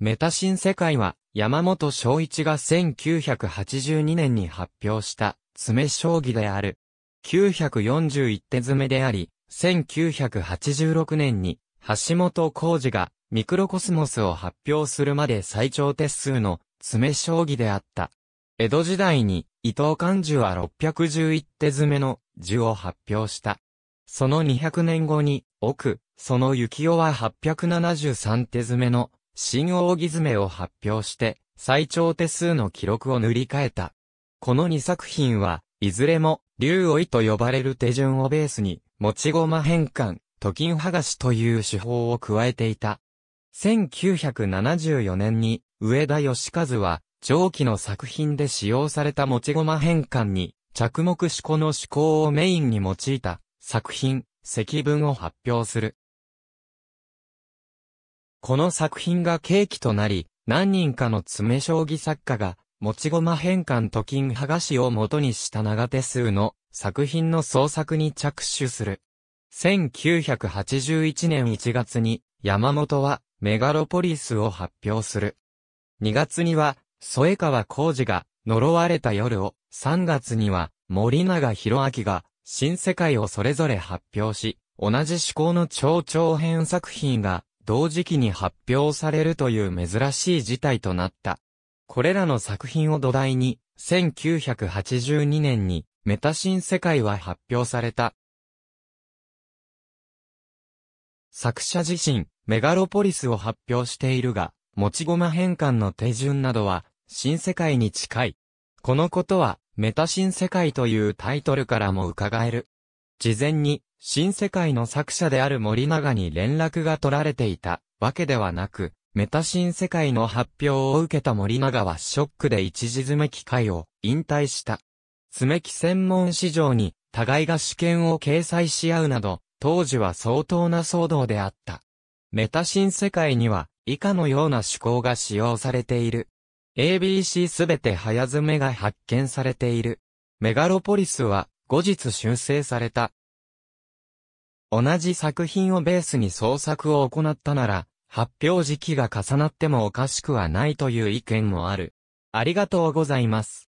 メタ新世界は、山本昭一が1982年に発表した、詰将棋である。941手詰めであり、1986年に、橋本浩二が、ミクロコスモスを発表するまで最長手数の、詰将棋であった。江戸時代に、伊藤勘十は611手詰めの、寿を発表した。その200年後に、奥、その幸雄は873手詰めの、新奥義詰を発表して、最長手数の記録を塗り替えた。この2作品は、いずれも、竜追いと呼ばれる手順をベースに、持ち駒変換、と金剥がしという手法を加えていた。1974年に、上田義和は、上記の作品で使用された持ち駒変換に、着目しこの思考をメインに用いた、作品、積分を発表する。この作品が契機となり、何人かの詰将棋作家が、持ち駒変換と金剥がしを元にした長手数の作品の創作に着手する。1981年1月に山本はメガロポリスを発表する。2月には添川浩二が呪われた夜を、3月には森永博明が新世界をそれぞれ発表し、同じ思考の超長編作品が同時期に発表されるという珍しい事態となった。これらの作品を土台に、1982年にメタ新世界は発表された。作者自身、メガロポリスを発表しているが、持ち駒変換の手順などは、新世界に近い。このことは、メタ新世界というタイトルからも伺える。事前に、新世界の作者である森永に連絡が取られていたわけではなく、メタ新世界の発表を受けた森永はショックで一時爪機会を引退した。爪機専門市場に互いが試験を掲載し合うなど、当時は相当な騒動であった。メタ新世界には以下のような趣向が使用されている。ABC すべて早詰めが発見されている。メガロポリスは後日修正された。同じ作品をベースに創作を行ったなら、発表時期が重なってもおかしくはないという意見もある。ありがとうございます。